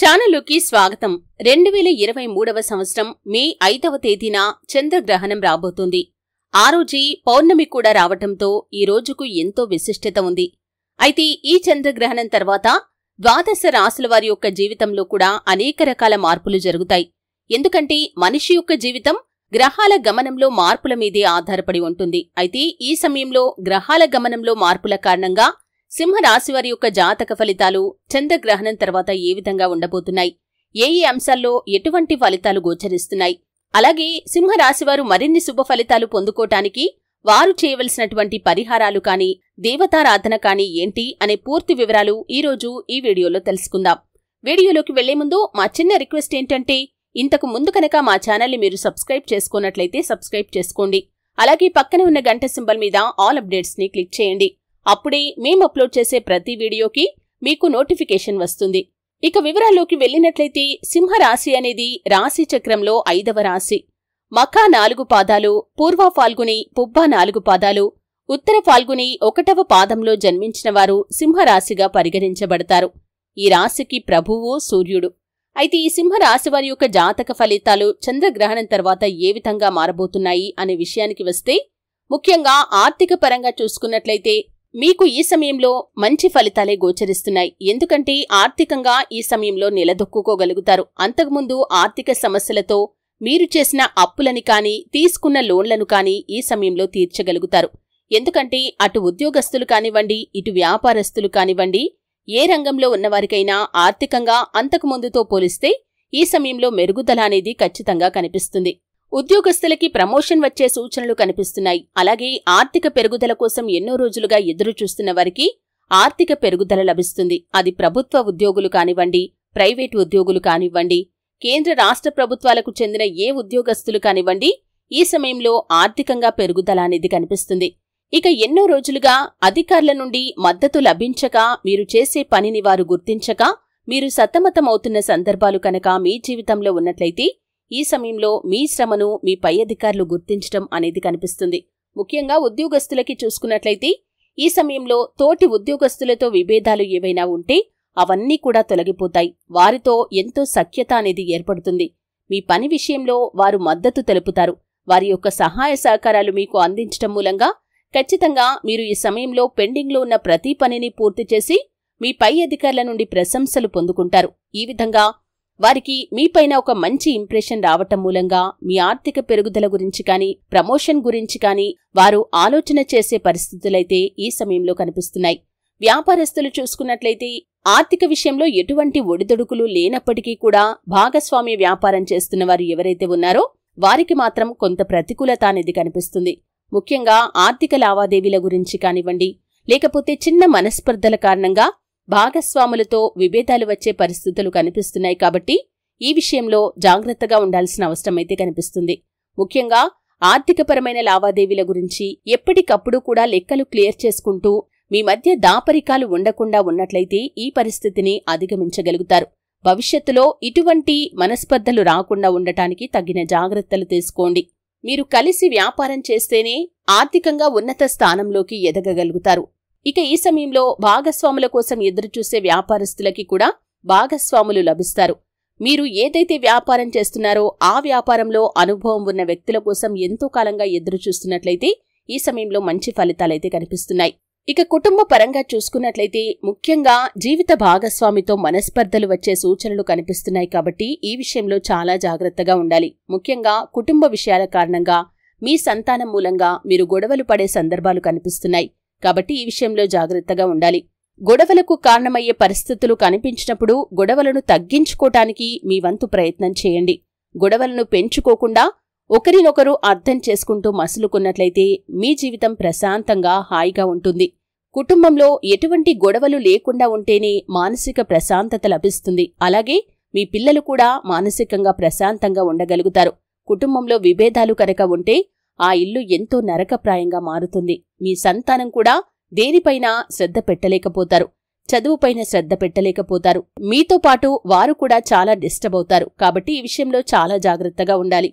ఛానల్లోకి స్వాగతం రెండు వేల ఇరవై మూడవ సంవత్సరం మే ఐదవ తేదీన చంద్రగ్రహణం రాబోతుంది ఆ రోజీ పౌర్ణమి కూడా రావటంతో ఈ రోజుకు ఎంతో విశిష్టత ఉంది అయితే ఈ చంద్రగ్రహణం తర్వాత ద్వాదశ రాసుల వారి యొక్క జీవితంలో కూడా అనేక రకాల మార్పులు జరుగుతాయి ఎందుకంటే మనిషి యొక్క జీవితం గ్రహాల గమనంలో మార్పుల మీదే ఆధారపడి ఉంటుంది అయితే ఈ సమయంలో గ్రహాల గమనంలో మార్పుల కారణంగా సింహరాశివారి యొక్క జాతక ఫలితాలు చంద్రగ్రహణం తర్వాత ఏ విధంగా ఉండబోతున్నాయి ఏ ఏ అంశాల్లో ఎటువంటి ఫలితాలు గోచరిస్తున్నాయి అలాగే సింహరాశివారు మరిన్ని శుభ ఫలితాలు పొందుకోటానికి వారు చేయవలసినటువంటి పరిహారాలు కానీ దేవతారాధన కానీ ఏంటి అనే పూర్తి వివరాలు ఈరోజు ఈ వీడియోలో తెలుసుకుందాం వీడియోలోకి వెళ్లే ముందు మా చిన్న రిక్వెస్ట్ ఏంటంటే ఇంతకు ముందు కనుక మా ఛానల్ని మీరు సబ్స్క్రైబ్ చేసుకున్నట్లయితే సబ్స్క్రైబ్ చేసుకోండి అలాగే పక్కనే ఉన్న గంట సింబల్ మీద ఆల్ అప్డేట్స్ని క్లిక్ చేయండి అప్పుడే మేం అప్లోడ్ చేసే ప్రతి వీడియోకి మీకు నోటిఫికేషన్ వస్తుంది ఇక వివరాల్లోకి వెళ్ళినట్లయితే సింహరాశి అనేది రాశి చక్రంలో ఐదవ రాశి మఖా నాలుగు పాదాలు పూర్వ ఫాల్గుని పుబ్బ నాలుగు పాదాలు ఉత్తర ఫాల్గుని ఒకటవ పాదంలో జన్మించిన వారు సింహరాశిగా పరిగణించబడతారు ఈ రాశికి ప్రభువు సూర్యుడు అయితే ఈ సింహరాశి వారి యొక్క జాతక ఫలితాలు చంద్రగ్రహణం తర్వాత ఏ విధంగా మారబోతున్నాయి అనే విషయానికి వస్తే ముఖ్యంగా ఆర్థిక పరంగా చూసుకున్నట్లయితే మీకు ఈ సమయంలో మంచి ఫలితాలే గోచరిస్తున్నాయి ఎందుకంటే ఆర్థికంగా ఈ సమయంలో నిలదొక్కుకోగలుగుతారు అంతకుముందు ఆర్థిక సమస్యలతో మీరు చేసిన అప్పులని కానీ తీసుకున్న లోన్లను కానీ ఈ సమయంలో తీర్చగలుగుతారు ఎందుకంటే అటు ఉద్యోగస్తులు కానివ్వండి ఇటు వ్యాపారస్తులు కానివ్వండి ఏ రంగంలో ఉన్నవారికైనా ఆర్థికంగా అంతకుముందుతో పోలిస్తే ఈ సమయంలో మెరుగుదల అనేది ఖచ్చితంగా కనిపిస్తుంది ఉద్యోగస్తులకి ప్రమోషన్ వచ్చే సూచనలు కనిపిస్తున్నాయి అలాగే ఆర్థిక పెరుగుదల కోసం ఎన్నో రోజులుగా ఎదురు చూస్తున్న వారికి ఆర్థిక పెరుగుదల లభిస్తుంది అది ప్రభుత్వ ఉద్యోగులు కానివ్వండి ప్రైవేటు ఉద్యోగులు కానివ్వండి కేంద్ర రాష్ట్ర ప్రభుత్వాలకు చెందిన ఏ ఉద్యోగస్తులు కానివ్వండి ఈ సమయంలో ఆర్థికంగా పెరుగుదల అనేది కనిపిస్తుంది ఇక ఎన్నో రోజులుగా అధికారుల నుండి మద్దతు లభించక మీరు చేసే పనిని వారు గుర్తించక మీరు సతమతమవుతున్న సందర్భాలు కనుక మీ జీవితంలో ఉన్నట్లయితే ఈ సమయంలో మీ శ్రమను మీ పై అధికారులు గుర్తించడం అనేది కనిపిస్తుంది ముఖ్యంగా ఉద్యోగస్తులకి చూసుకున్నట్లయితే ఈ సమయంలో తోటి ఉద్యోగస్తులతో విభేదాలు ఏవైనా ఉంటే అవన్నీ కూడా తొలగిపోతాయి వారితో ఎంతో సఖ్యత అనేది ఏర్పడుతుంది మీ పని విషయంలో వారు మద్దతు తెలుపుతారు వారి యొక్క సహాయ సహకారాలు మీకు అందించడం మూలంగా ఖచ్చితంగా మీరు ఈ సమయంలో పెండింగ్లో ఉన్న ప్రతి పనిని పూర్తి చేసి మీ పై అధికారుల నుండి ప్రశంసలు పొందుకుంటారు ఈ విధంగా వారికి మీపైన ఒక మంచి ఇంప్రెషన్ రావటం మూలంగా మీ ఆర్థిక పెరుగుదల గురించి కానీ ప్రమోషన్ గురించి కానీ వారు ఆలోచన చేసే పరిస్థితులైతే ఈ సమయంలో కనిపిస్తున్నాయి వ్యాపారస్తులు చూసుకున్నట్లయితే ఆర్థిక విషయంలో ఎటువంటి ఒడిదొడుకులు లేనప్పటికీ కూడా భాగస్వామ్య వ్యాపారం చేస్తున్న వారు ఎవరైతే ఉన్నారో వారికి మాత్రం కొంత ప్రతికూలత అనేది కనిపిస్తుంది ముఖ్యంగా ఆర్థిక లావాదేవీల గురించి కానివ్వండి లేకపోతే చిన్న మనస్పర్ధల కారణంగా భాగస్వాములతో విభేదాలు వచ్చే పరిస్థితులు కనిపిస్తున్నాయి కాబట్టి ఈ విషయంలో జాగ్రత్తగా ఉండాల్సిన అవసరమైతే కనిపిస్తుంది ముఖ్యంగా ఆర్థికపరమైన లావాదేవీల గురించి ఎప్పటికప్పుడు కూడా లెక్కలు క్లియర్ చేసుకుంటూ మీ మధ్య దాపరికాలు ఉండకుండా ఉన్నట్లయితే ఈ పరిస్థితిని అధిగమించగలుగుతారు భవిష్యత్తులో ఇటువంటి మనస్పర్ధలు రాకుండా ఉండటానికి తగిన జాగ్రత్తలు తీసుకోండి మీరు కలిసి వ్యాపారం చేస్తేనే ఆర్థికంగా ఉన్నత స్థానంలోకి ఎదగగలుగుతారు ఇక ఈ సమయంలో భాగస్వాముల కోసం ఎదురుచూసే వ్యాపారస్తులకి కూడా భాగస్వాములు లభిస్తారు మీరు ఏదైతే వ్యాపారం చేస్తున్నారో ఆ వ్యాపారంలో అనుభవం ఉన్న వ్యక్తుల కోసం ఎంతో కాలంగా ఎదురు చూస్తున్నట్లయితే ఈ సమయంలో మంచి ఫలితాలైతే కనిపిస్తున్నాయి ఇక కుటుంబ పరంగా చూసుకున్నట్లయితే ముఖ్యంగా జీవిత భాగస్వామితో మనస్పర్ధలు వచ్చే సూచనలు కనిపిస్తున్నాయి కాబట్టి ఈ విషయంలో చాలా జాగ్రత్తగా ఉండాలి ముఖ్యంగా కుటుంబ విషయాల కారణంగా మీ సంతానం మూలంగా మీరు గొడవలు పడే సందర్భాలు కనిపిస్తున్నాయి కాబట్టి ఈ విషయంలో జాగ్రత్తగా ఉండాలి గొడవలకు కారణమయ్యే పరిస్థితులు కనిపించినప్పుడు గొడవలను తగ్గించుకోటానికి మీ వంతు ప్రయత్నం చేయండి గొడవలను పెంచుకోకుండా ఒకరినొకరు అర్థం చేసుకుంటూ మసులుకున్నట్లయితే మీ జీవితం ప్రశాంతంగా హాయిగా ఉంటుంది కుటుంబంలో ఎటువంటి గొడవలు లేకుండా ఉంటేనే మానసిక ప్రశాంతత లభిస్తుంది అలాగే మీ పిల్లలు కూడా మానసికంగా ప్రశాంతంగా ఉండగలుగుతారు కుటుంబంలో విభేదాలు కనుక ఉంటే ఆ ఇల్లు ఎంతో నరకప్రాయంగా మారుతుంది మీ సంతానం కూడా దేనిపైన శ్రద్ధ పెట్టలేకపోతారు చదువుపైన శ్రద్ధ పెట్టలేకపోతారు మీతో పాటు వారు కూడా చాలా డిస్టర్బ్ అవుతారు కాబట్టి ఈ విషయంలో చాలా జాగ్రత్తగా ఉండాలి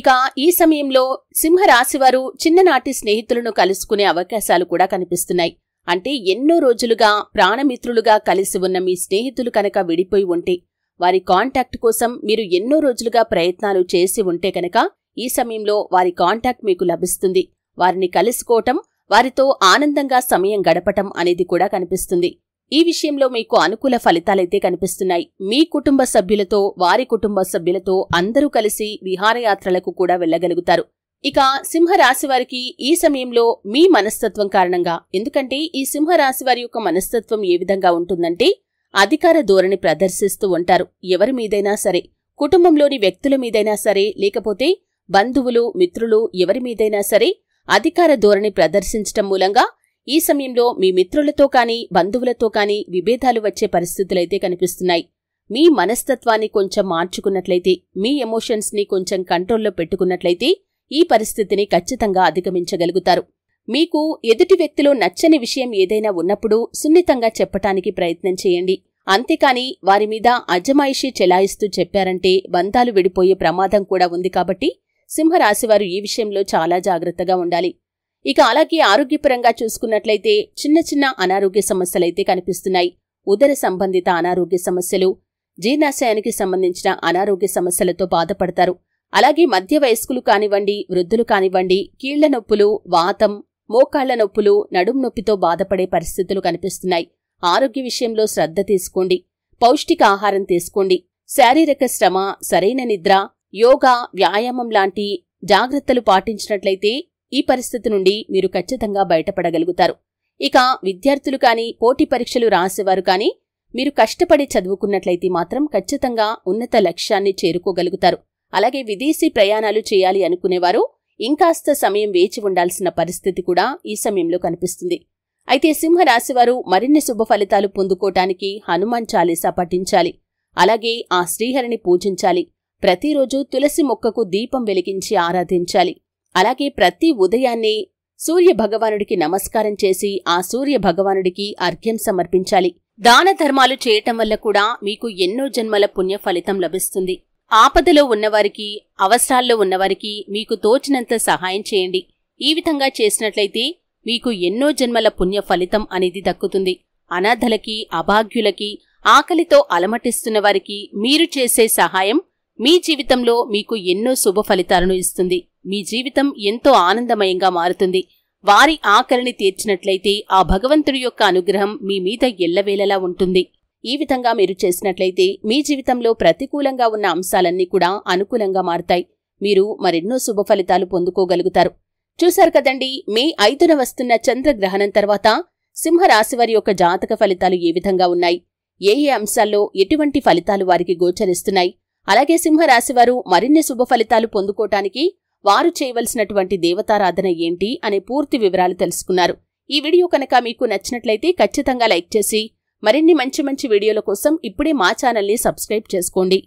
ఇక ఈ సమయంలో సింహరాశివారు చిన్ననాటి స్నేహితులను కలుసుకునే అవకాశాలు కూడా కనిపిస్తున్నాయి అంటే ఎన్నో రోజులుగా ప్రాణమిత్రులుగా కలిసి ఉన్న మీ స్నేహితులు కనుక విడిపోయి ఉంటే వారి కాంటాక్ట్ కోసం మీరు ఎన్నో రోజులుగా ప్రయత్నాలు చేసి ఉంటే కనుక ఈ సమయంలో వారి కాంటాక్ట్ మీకు లభిస్తుంది వారిని కలుసుకోవటం వారితో ఆనందంగా సమయం గడపటం అనేది కూడా కనిపిస్తుంది ఈ విషయంలో మీకు అనుకూల ఫలితాలైతే కనిపిస్తున్నాయి మీ కుటుంబ సభ్యులతో వారి కుటుంబ సభ్యులతో అందరూ కలిసి విహారయాత్రలకు కూడా వెళ్ళగలుగుతారు ఇక సింహరాశి వారికి ఈ సమయంలో మీ మనస్తత్వం కారణంగా ఎందుకంటే ఈ సింహరాశి వారి యొక్క మనస్తత్వం ఏ విధంగా ఉంటుందంటే అధికార ధోరణి ప్రదర్శిస్తూ ఉంటారు ఎవరి మీదైనా సరే కుటుంబంలోని వ్యక్తుల మీదైనా సరే లేకపోతే బంధువులు మిత్రులు ఎవరి మీదైనా సరే అధికార ధోరణి ప్రదర్శించటం మూలంగా ఈ సమయంలో మీ మిత్రులతో కానీ బంధువులతో కానీ విభేదాలు వచ్చే పరిస్థితులైతే కనిపిస్తున్నాయి మీ మనస్తత్వాన్ని కొంచెం మార్చుకున్నట్లయితే మీ ఎమోషన్స్ని కొంచెం కంట్రోల్లో పెట్టుకున్నట్లయితే ఈ పరిస్థితిని ఖచ్చితంగా అధిగమించగలుగుతారు మీకు ఎదుటి వ్యక్తిలో నచ్చని విషయం ఏదైనా ఉన్నప్పుడు సున్నితంగా చెప్పటానికి ప్రయత్నం చేయండి అంతేకాని వారి మీద అజమాయిషీ చెలాయిస్తూ చెప్పారంటే బంధాలు విడిపోయే ప్రమాదం కూడా ఉంది కాబట్టి సింహరాశివారు ఈ విషయంలో చాలా జాగ్రత్తగా ఉండాలి ఇక అలాగే ఆరోగ్యపరంగా చూసుకున్నట్లయితే చిన్న చిన్న అనారోగ్య సమస్యలైతే కనిపిస్తున్నాయి ఉదర సంబంధిత అనారోగ్య సమస్యలు జీర్ణాశయానికి సంబంధించిన అనారోగ్య సమస్యలతో బాధపడతారు అలాగే మధ్య వయస్కులు కానివ్వండి వృద్ధులు కానివ్వండి కీళ్ల నొప్పులు వాతం మోకాళ్ల నొప్పులు నడుం నొప్పితో బాధపడే పరిస్థితులు కనిపిస్తున్నాయి ఆరోగ్య విషయంలో శ్రద్ధ తీసుకోండి పౌష్టికాహారం తీసుకోండి శారీరక శ్రమ సరైన నిద్ర యోగా వ్యాయామం లాంటి జాగ్రత్తలు పాటించినట్లయితే ఈ పరిస్థితి నుండి మీరు ఖచ్చితంగా బయటపడగలుగుతారు ఇక విద్యార్థులు కానీ పోటీ పరీక్షలు రాసేవారు కానీ మీరు కష్టపడి చదువుకున్నట్లయితే మాత్రం ఖచ్చితంగా ఉన్నత లక్ష్యాన్ని చేరుకోగలుగుతారు అలాగే విదేశీ ప్రయాణాలు చేయాలి అనుకునేవారు ఇంకాస్త సమయం వేచి ఉండాల్సిన పరిస్థితి కూడా ఈ సమయంలో కనిపిస్తుంది అయితే సింహరాశివారు మరిన్ని శుభ ఫలితాలు పొందుకోటానికి హనుమాన్ చాలీసా పఠించాలి అలాగే ఆ శ్రీహరిని పూజించాలి ప్రతిరోజు తులసి మొక్కకు దీపం వెలిగించి ఆరాధించాలి అలాగే ప్రతి ఉదయాన్నే సూర్య భగవానుడికి నమస్కారం చేసి ఆ సూర్య భగవానుడికి అర్ఘ్యం సమర్పించాలి దాన ధర్మాలు చేయటం వల్ల కూడా మీకు ఎన్నో జన్మల పుణ్య ఫలితం లభిస్తుంది ఆపదలో ఉన్నవారికి అవసరాల్లో ఉన్నవారికి మీకు తోచినంత సహాయం చేయండి ఈ విధంగా చేసినట్లయితే మీకు ఎన్నో జన్మల పుణ్య ఫలితం అనేది దక్కుతుంది అనాథలకి అభాగ్యులకి ఆకలితో అలమటిస్తున్న వారికి మీరు చేసే సహాయం మీ జీవితంలో మీకు ఎన్నో శుభ ఫలితాలను ఇస్తుంది మీ జీవితం ఎంతో ఆనందమయంగా మారుతుంది వారి ఆకలిని తీర్చినట్లయితే ఆ భగవంతుడి యొక్క అనుగ్రహం మీ మీద ఎల్లవేళలా ఉంటుంది ఈ విధంగా మీరు చేసినట్లయితే మీ జీవితంలో ప్రతికూలంగా ఉన్న అంశాలన్నీ కూడా అనుకూలంగా మారుతాయి మీరు మరెన్నో శుభ ఫలితాలు పొందుకోగలుగుతారు చూశారు కదండి మే ఐదున వస్తున్న చంద్రగ్రహణం తర్వాత సింహరాశి వారి యొక్క జాతక ఫలితాలు ఏ విధంగా ఉన్నాయి ఏ ఏ అంశాల్లో ఎటువంటి ఫలితాలు వారికి గోచరిస్తున్నాయి అలాగే సింహరాశివారు మరిన్ని శుభ ఫలితాలు పొందుకోటానికి వారు చేయవలసినటువంటి దేవతారాధన ఏంటి అనే పూర్తి వివరాలు తెలుసుకున్నారు ఈ వీడియో కనుక మీకు నచ్చినట్లయితే ఖచ్చితంగా లైక్ చేసి మరిన్ని మంచి మంచి వీడియోల కోసం ఇప్పుడే మా ఛానల్ని సబ్స్క్రైబ్ చేసుకోండి